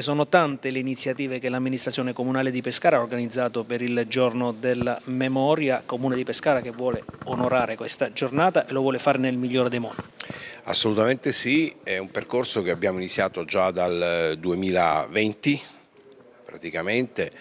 Sono tante le iniziative che l'amministrazione comunale di Pescara ha organizzato per il giorno della memoria, comune di Pescara che vuole onorare questa giornata e lo vuole fare nel migliore dei modi. Assolutamente sì, è un percorso che abbiamo iniziato già dal 2020 eh, praticamente,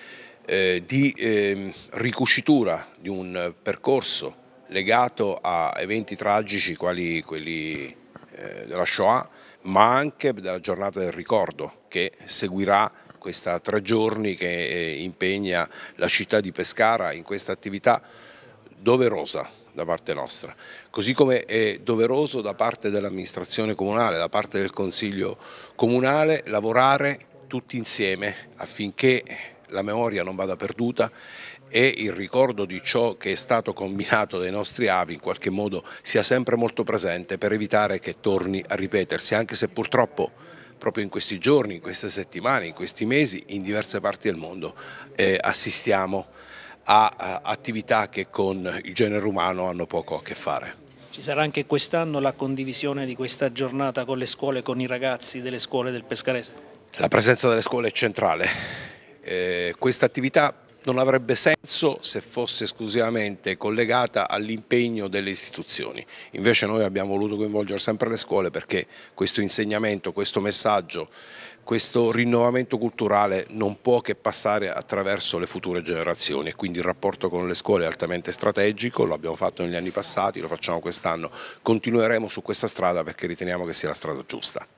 eh, di eh, ricucitura di un percorso legato a eventi tragici quali quelli eh, della Shoah, ma anche della giornata del ricordo che seguirà questa tre giorni che eh, impegna la città di Pescara in questa attività doverosa da parte nostra, così come è doveroso da parte dell'amministrazione comunale, da parte del Consiglio comunale, lavorare tutti insieme affinché la memoria non vada perduta e il ricordo di ciò che è stato combinato dai nostri avi in qualche modo sia sempre molto presente per evitare che torni a ripetersi, anche se purtroppo proprio in questi giorni, in queste settimane, in questi mesi, in diverse parti del mondo eh, assistiamo a, a attività che con il genere umano hanno poco a che fare. Ci sarà anche quest'anno la condivisione di questa giornata con le scuole, con i ragazzi delle scuole del Pescarese? La presenza delle scuole è centrale eh, questa attività non avrebbe senso se fosse esclusivamente collegata all'impegno delle istituzioni. Invece noi abbiamo voluto coinvolgere sempre le scuole perché questo insegnamento, questo messaggio, questo rinnovamento culturale non può che passare attraverso le future generazioni e quindi il rapporto con le scuole è altamente strategico, lo abbiamo fatto negli anni passati, lo facciamo quest'anno, continueremo su questa strada perché riteniamo che sia la strada giusta.